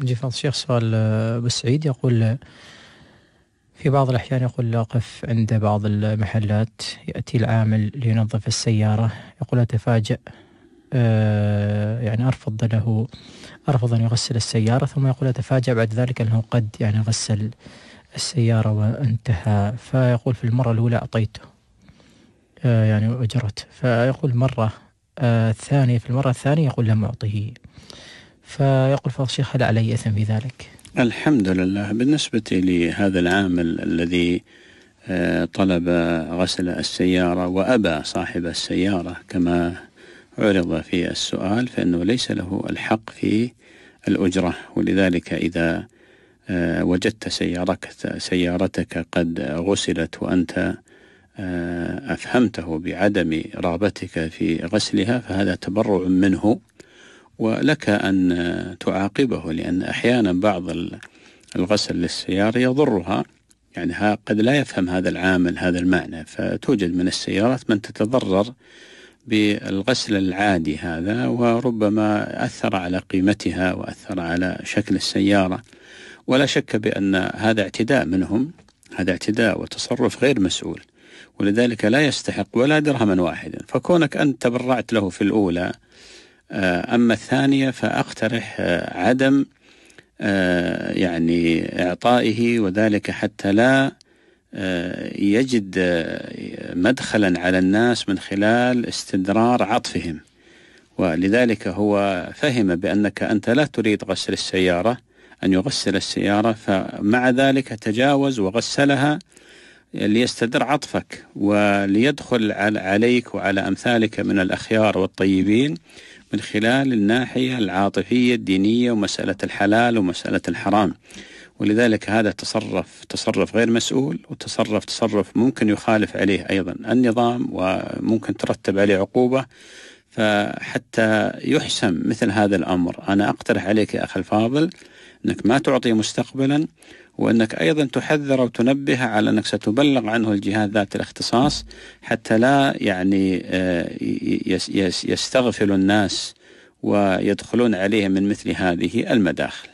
نجي نعم. فضل شيخ سؤال آه، سعيد يقول آه، في بعض الأحيان يقول أقف عند بعض المحلات يأتي العامل لينظف السيارة يقول أتفاجأ آه، يعني أرفض له أرفض أن يغسل السيارة ثم يقول أتفاجأ بعد ذلك أنه قد يعني غسل السيارة وانتهى فيقول في المرة الأولى أعطيته يعني أجرت فيقول مرة ثانية الثانية في المرة الثانية يقول لم أعطه فيقول فضل الشيخ هل علي إثم في ذلك الحمد لله بالنسبة لهذا العامل الذي آه، طلب غسل السيارة وأبى صاحب السيارة كما عرض في السؤال فإنه ليس له الحق في الأجرة ولذلك إذا آه، وجدت سيارك سيارتك قد غسلت وأنت آه، أفهمته بعدم رغبتك في غسلها فهذا تبرع منه ولك أن تعاقبه لأن أحيانا بعض الغسل للسيارة يضرها يعني قد لا يفهم هذا العامل هذا المعنى فتوجد من السيارات من تتضرر بالغسل العادي هذا وربما أثر على قيمتها وأثر على شكل السيارة ولا شك بأن هذا اعتداء منهم هذا اعتداء وتصرف غير مسؤول ولذلك لا يستحق ولا درهما واحدا فكونك أنت تبرعت له في الأولى آه، أما الثانية فأقترح آه، عدم آه، يعني إعطائه وذلك حتى لا يجد مدخلا على الناس من خلال استدرار عطفهم ولذلك هو فهم بأنك أنت لا تريد غسل السيارة أن يغسل السيارة فمع ذلك تجاوز وغسلها ليستدر عطفك وليدخل عليك وعلى أمثالك من الأخيار والطيبين من خلال الناحية العاطفية الدينية ومسألة الحلال ومسألة الحرام ولذلك هذا تصرف تصرف غير مسؤول وتصرف تصرف ممكن يخالف عليه أيضا النظام وممكن ترتب عليه عقوبة فحتى يحسم مثل هذا الأمر أنا أقترح عليك يا أخ الفاضل أنك ما تعطي مستقبلا وأنك أيضا تحذر وتنبه على أنك ستبلغ عنه الجهات ذات الاختصاص حتى لا يعني آه، يستغفل الناس ويدخلون عليه من مثل هذه المداخل